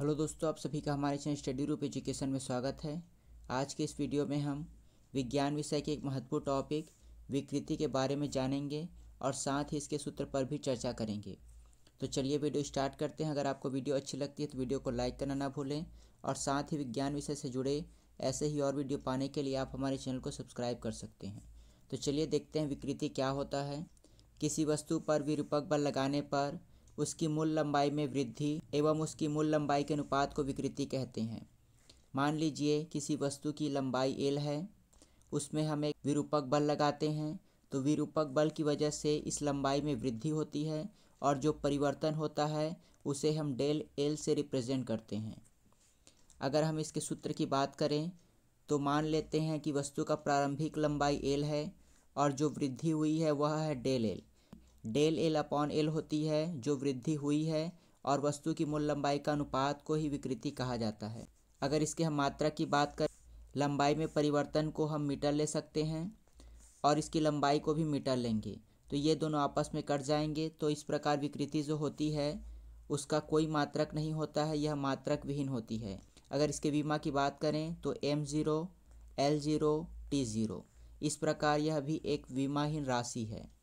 hello दोस्तों आप सभी का हमारे चैनल स्टडी रूप एजुकेशन में स्वागत है आज के इस वीडियो में हम विज्ञान विषय के एक महत्वपूर्ण टॉपिक विकृति के बारे में जानेंगे और साथ ही इसके सूत्र पर भी चर्चा करेंगे तो चलिए वीडियो स्टार्ट करते हैं अगर आपको वीडियो अच्छी लगती है तो वीडियो को लाइक करना ना भूलें और साथ ही विज्ञान विषय से जुड़े ऐसे ही और वीडियो पाने के लिए आप हमारे चैनल को सब्सक्राइब कर सकते हैं तो चलिए देखते हैं विकृति क्या होता है किसी वस्तु पर विरूपक बल लगाने पर उसकी मूल लंबाई में वृद्धि एवं उसकी मूल लंबाई के अनुपात को विकृति कहते हैं मान लीजिए किसी वस्तु की लंबाई एल है उसमें हम एक विरूपक बल लगाते हैं तो विरूपक बल की वजह से इस लंबाई में वृद्धि होती है और जो परिवर्तन होता है उसे हम डेल एल से रिप्रेजेंट करते हैं अगर हम इसके सूत्र की बात करें तो मान लेते हैं कि वस्तु का प्रारंभिक लंबाई एल है और जो वृद्धि हुई है वह है del L del L upon L होती है जो वृद्धि हुई है और वस्तु की मूल लंबाई का अनुपात को ही विकृति कहा जाता है अगर इसके हम मात्रा की बात करें लंबाई में परिवर्तन को हम मीटर ले सकते हैं और इसकी लंबाई को भी मीटर लेंगे तो ये दोनों आपस में कट जाएंगे तो इस प्रकार विकृति जो होती है उसका कोई मात्रक नहीं होता है यह मात्रक विहीन होती है अगर इसके बीमा की बात करें तो M zero L zero T zero इस प्रकार यह भी एक बीमाहीन राशि है